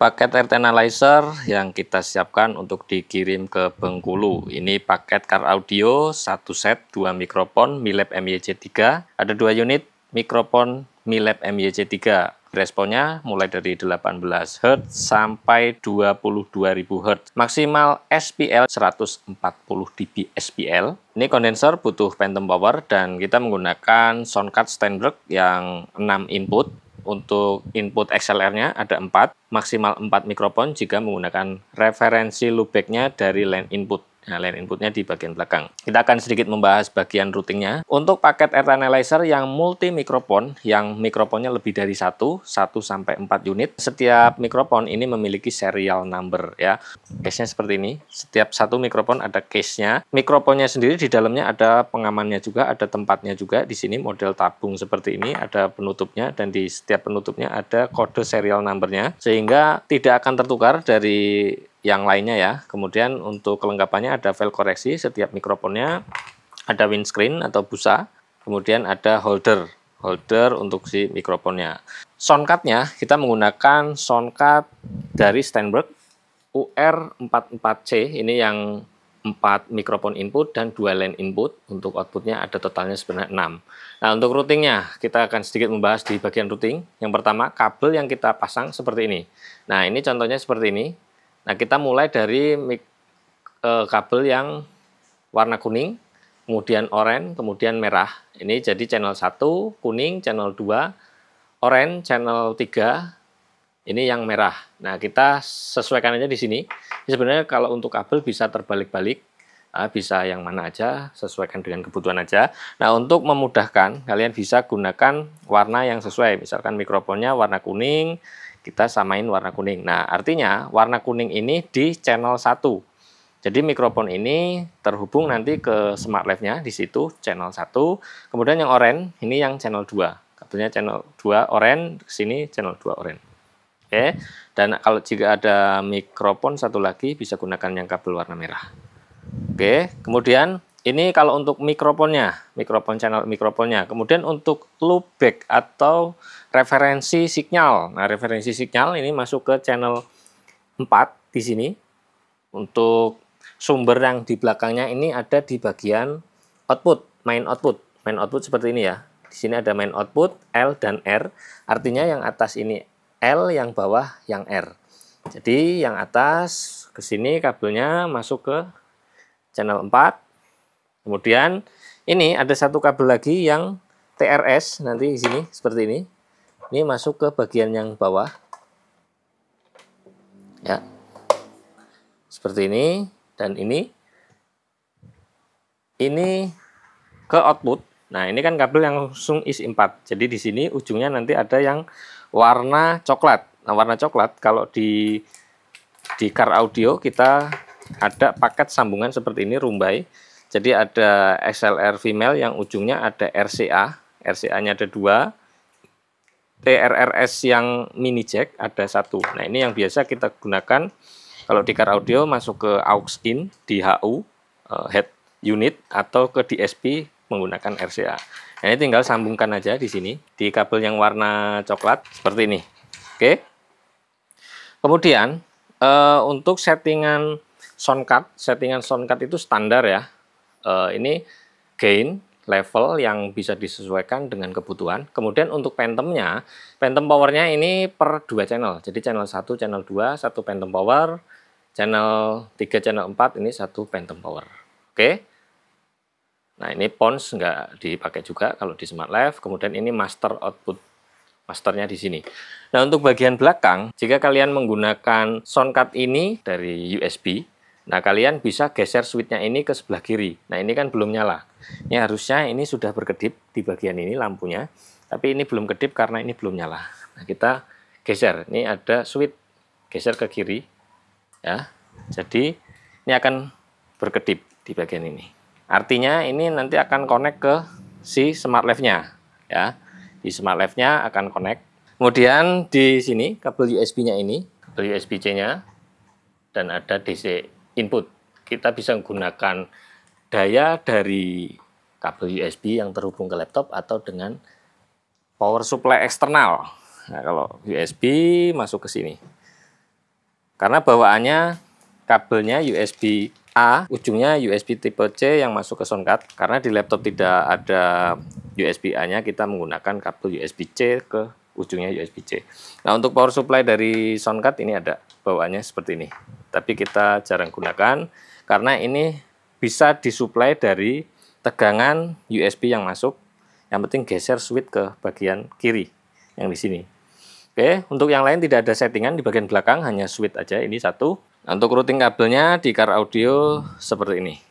paket RT Analyzer yang kita siapkan untuk dikirim ke Bengkulu. Ini paket kar audio, satu set, dua mikrofon Milep MYC3. Ada dua unit mikrofon Milep MYC3. Responnya mulai dari 18 Hz sampai 22.000 Hz. Maksimal SPL 140 dB SPL. Ini kondenser butuh phantom power dan kita menggunakan Soundcard card Steinberg yang 6 input untuk input XLR-nya ada 4, maksimal 4 mikrofon jika menggunakan referensi loopback-nya dari line input. Nah, line inputnya di bagian belakang. Kita akan sedikit membahas bagian routingnya. Untuk paket RT Analyzer yang multi mikrofon, yang mikrofonnya lebih dari satu, 1 sampai 4 unit. Setiap mikrofon ini memiliki serial number ya. Case-nya seperti ini. Setiap satu mikrofon ada case-nya. Mikrofonnya sendiri di dalamnya ada pengamannya juga, ada tempatnya juga. Di sini model tabung seperti ini, ada penutupnya dan di setiap penutupnya ada kode serial numbernya sehingga tidak akan tertukar dari yang lainnya ya. Kemudian untuk kelengkapannya ada file koreksi setiap mikrofonnya, ada windscreen atau busa, kemudian ada holder, holder untuk si mikrofonnya. Soundcardnya kita menggunakan soundcard dari Steinberg UR44C, ini yang 4 mikrofon input dan 2 line input. Untuk outputnya ada totalnya sebenarnya 6. Nah, untuk routingnya, kita akan sedikit membahas di bagian routing. Yang pertama, kabel yang kita pasang seperti ini. Nah, ini contohnya seperti ini. Nah, kita mulai dari mic, e, eh, kabel yang warna kuning, kemudian oranye, kemudian merah. Ini jadi channel 1, kuning, channel 2, oranye, channel 3, ini yang merah. Nah, kita sesuaikan aja di sini. Ini sebenarnya kalau untuk kabel bisa terbalik-balik, ah, bisa yang mana aja, sesuaikan dengan kebutuhan aja. Nah, untuk memudahkan, kalian bisa gunakan warna yang sesuai. Misalkan mikrofonnya warna kuning, kita samain warna kuning. Nah, artinya warna kuning ini di channel 1. Jadi mikrofon ini terhubung nanti ke smart live-nya di situ channel 1. Kemudian yang oranye ini yang channel 2. Kabelnya channel 2 oranye, sini channel 2 oranye. Oke. Dan kalau jika ada mikrofon satu lagi bisa gunakan yang kabel warna merah. Oke, kemudian ini kalau untuk mikrofonnya, mikrofon channel mikrofonnya. Kemudian untuk loopback atau referensi sinyal. Nah, referensi sinyal ini masuk ke channel 4 di sini. Untuk sumber yang di belakangnya ini ada di bagian output, main output. Main output seperti ini ya. Di sini ada main output L dan R. Artinya yang atas ini L, yang bawah yang R. Jadi yang atas ke sini kabelnya masuk ke channel 4 Kemudian ini ada satu kabel lagi yang TRS nanti di sini seperti ini. Ini masuk ke bagian yang bawah. Ya. Seperti ini dan ini ini ke output. Nah, ini kan kabel yang langsung IS4. Jadi di sini ujungnya nanti ada yang warna coklat. Nah, warna coklat kalau di di car audio kita ada paket sambungan seperti ini rumbai jadi ada XLR female yang ujungnya ada RCA, RCA-nya ada dua, TRRS yang mini jack ada satu. Nah ini yang biasa kita gunakan kalau di car audio masuk ke aux in di HU eh, head unit atau ke DSP menggunakan RCA. Nah ini tinggal sambungkan aja di sini di kabel yang warna coklat seperti ini. Oke. Kemudian eh, untuk settingan sound card, settingan sound card itu standar ya uh, ini gain level yang bisa disesuaikan dengan kebutuhan. Kemudian untuk phantomnya, phantom powernya ini per dua channel. Jadi channel 1, channel 2, satu phantom power, channel 3, channel 4 ini satu phantom power. Oke. Nah, ini pons nggak dipakai juga kalau di Smart Life. Kemudian ini master output masternya di sini. Nah, untuk bagian belakang, jika kalian menggunakan sound card ini dari USB, Nah, kalian bisa geser switchnya ini ke sebelah kiri. Nah, ini kan belum nyala. Ini harusnya ini sudah berkedip di bagian ini lampunya, tapi ini belum kedip karena ini belum nyala. Nah, kita geser. Ini ada switch geser ke kiri. Ya. Jadi, ini akan berkedip di bagian ini. Artinya ini nanti akan connect ke si smart left nya ya. Di smart left nya akan connect. Kemudian di sini kabel USB-nya ini, kabel USB-C-nya dan ada DC input. Kita bisa menggunakan daya dari kabel USB yang terhubung ke laptop atau dengan power supply eksternal. Nah, kalau USB masuk ke sini. Karena bawaannya kabelnya USB A, ujungnya USB tipe C yang masuk ke soundcard. Karena di laptop tidak ada USB A-nya, kita menggunakan kabel USB C ke ujungnya USB C. Nah, untuk power supply dari soundcard ini ada bawaannya seperti ini tapi kita jarang gunakan karena ini bisa disuplai dari tegangan USB yang masuk. Yang penting geser switch ke bagian kiri yang di sini. Oke, untuk yang lain tidak ada settingan di bagian belakang, hanya switch aja. Ini satu. Untuk routing kabelnya di car audio seperti ini.